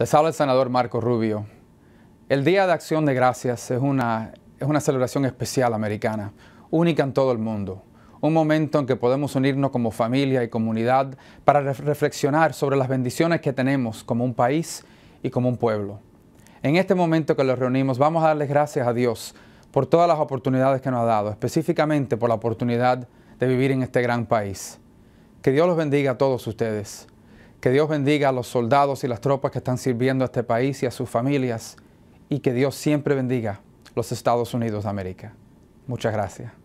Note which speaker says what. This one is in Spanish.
Speaker 1: Les habla el senador Marco Rubio. El Día de Acción de Gracias es una, celebración especial americana, única en todo el mundo. Un momento en que podemos unirnos como familia y comunidad para reflexionar sobre las bendiciones que tenemos como un país y como un pueblo. En este momento que los reunimos, vamos a darles gracias a Dios por todas las oportunidades que nos ha dado, específicamente por la oportunidad de vivir en este gran país. Que Dios los bendiga a todos ustedes. Que Dios bendiga a los soldados y las tropas que están sirviendo a este país y a sus familias. Y que Dios siempre bendiga los Estados Unidos de América. Muchas gracias.